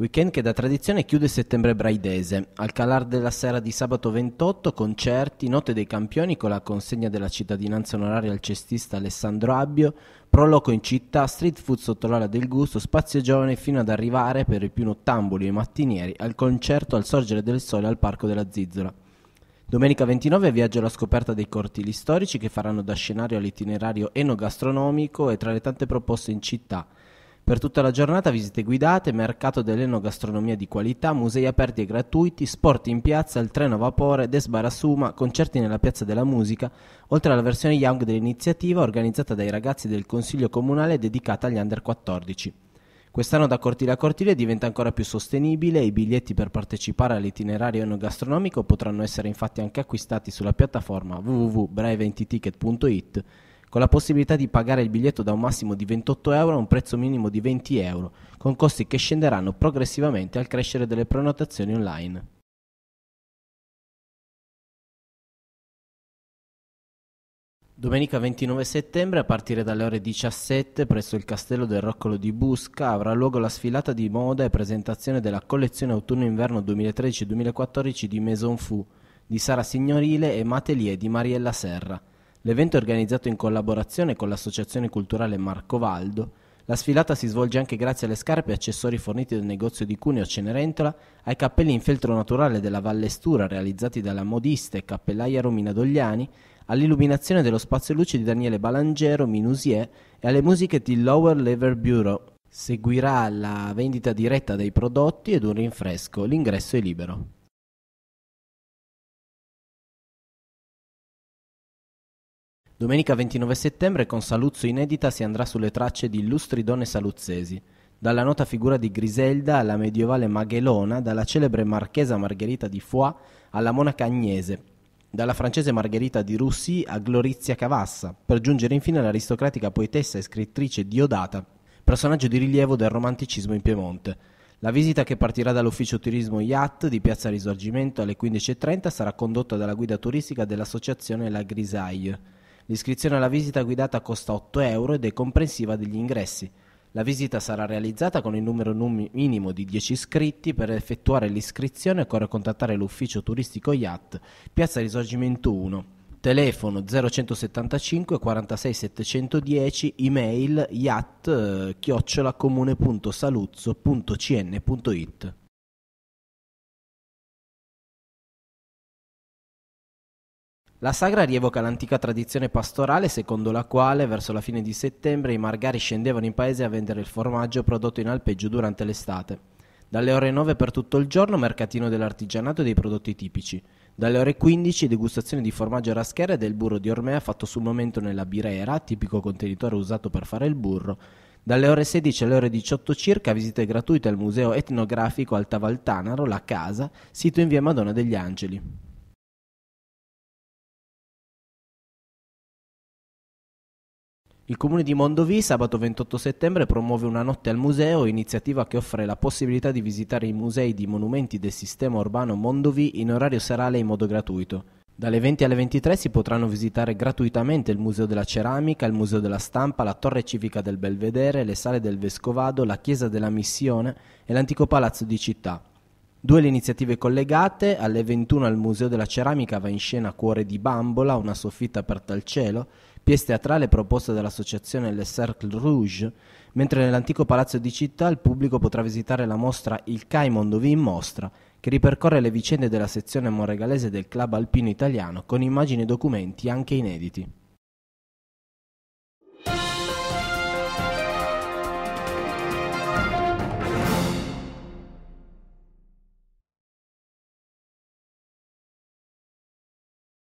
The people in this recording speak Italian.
Weekend che da tradizione chiude settembre braidese. Al calar della sera di sabato 28, concerti, note dei campioni con la consegna della cittadinanza onoraria al cestista Alessandro Abbio, proloco in città, street food sotto l'ala del gusto, spazio giovane fino ad arrivare per i più nottambuli e mattinieri al concerto al sorgere del sole al Parco della Zizzola. Domenica 29 viaggio alla scoperta dei cortili storici che faranno da scenario all'itinerario enogastronomico e tra le tante proposte in città per tutta la giornata visite guidate, mercato dell'enogastronomia di qualità, musei aperti e gratuiti, sport in piazza, il treno a vapore, Desbarasuma, concerti nella Piazza della Musica, oltre alla versione Young dell'iniziativa organizzata dai ragazzi del Consiglio Comunale dedicata agli under 14. Quest'anno da cortile a cortile diventa ancora più sostenibile, i biglietti per partecipare all'itinerario enogastronomico potranno essere infatti anche acquistati sulla piattaforma www.breve20ticket.it con la possibilità di pagare il biglietto da un massimo di 28 euro a un prezzo minimo di 20 euro, con costi che scenderanno progressivamente al crescere delle prenotazioni online. Domenica 29 settembre, a partire dalle ore 17, presso il Castello del Roccolo di Busca, avrà luogo la sfilata di moda e presentazione della collezione autunno-inverno 2013-2014 di Maison Fou, di Sara Signorile e Matelier di Mariella Serra. L'evento è organizzato in collaborazione con l'Associazione Culturale Marco Valdo. La sfilata si svolge anche grazie alle scarpe e accessori forniti dal negozio di Cuneo Cenerentola, ai cappelli in feltro naturale della Vallestura realizzati dalla modista e cappellaia Romina Dogliani, all'illuminazione dello spazio luce di Daniele Balangero, Minusier e alle musiche di Lower Lever Bureau. Seguirà la vendita diretta dei prodotti ed un rinfresco. L'ingresso è libero. Domenica 29 settembre con Saluzzo inedita si andrà sulle tracce di illustri donne saluzzesi. Dalla nota figura di Griselda alla medievale Maghelona, dalla celebre marchesa Margherita di Foix alla monaca Agnese, dalla francese Margherita di Russi a Glorizia Cavassa, per giungere infine all'aristocratica poetessa e scrittrice Diodata, personaggio di rilievo del romanticismo in Piemonte. La visita che partirà dall'ufficio turismo IAT di Piazza Risorgimento alle 15.30 sarà condotta dalla guida turistica dell'associazione La Grisaille. L'iscrizione alla visita guidata costa 8 euro ed è comprensiva degli ingressi. La visita sarà realizzata con il numero minimo di 10 iscritti. Per effettuare l'iscrizione occorre contattare l'ufficio turistico IAT, Piazza Risorgimento 1. Telefono 0175 46 710, email iat eh, chiocciolacomune.saluzzo.cn.it La sagra rievoca l'antica tradizione pastorale secondo la quale verso la fine di settembre i margari scendevano in paese a vendere il formaggio prodotto in alpeggio durante l'estate. Dalle ore 9 per tutto il giorno mercatino dell'artigianato e dei prodotti tipici. Dalle ore 15 degustazione di formaggio raschera e del burro di Ormea fatto sul momento nella birera, tipico contenitore usato per fare il burro. Dalle ore 16 alle ore 18 circa visite gratuite al museo etnografico Altavaltanaro, La Casa, sito in via Madonna degli Angeli. Il comune di Mondovì sabato 28 settembre promuove una notte al museo, iniziativa che offre la possibilità di visitare i musei di monumenti del sistema urbano Mondovì in orario serale in modo gratuito. Dalle 20 alle 23 si potranno visitare gratuitamente il Museo della Ceramica, il Museo della Stampa, la Torre Civica del Belvedere, le sale del Vescovado, la Chiesa della Missione e l'antico palazzo di città. Due le iniziative collegate, alle 21 al Museo della Ceramica va in scena Cuore di Bambola, una soffitta aperta al cielo, pièce teatrale proposta dall'associazione Le Cercle Rouge, mentre nell'antico palazzo di città il pubblico potrà visitare la mostra Il CAI Mondovì in mostra, che ripercorre le vicende della sezione monregalese del club alpino italiano con immagini e documenti anche inediti.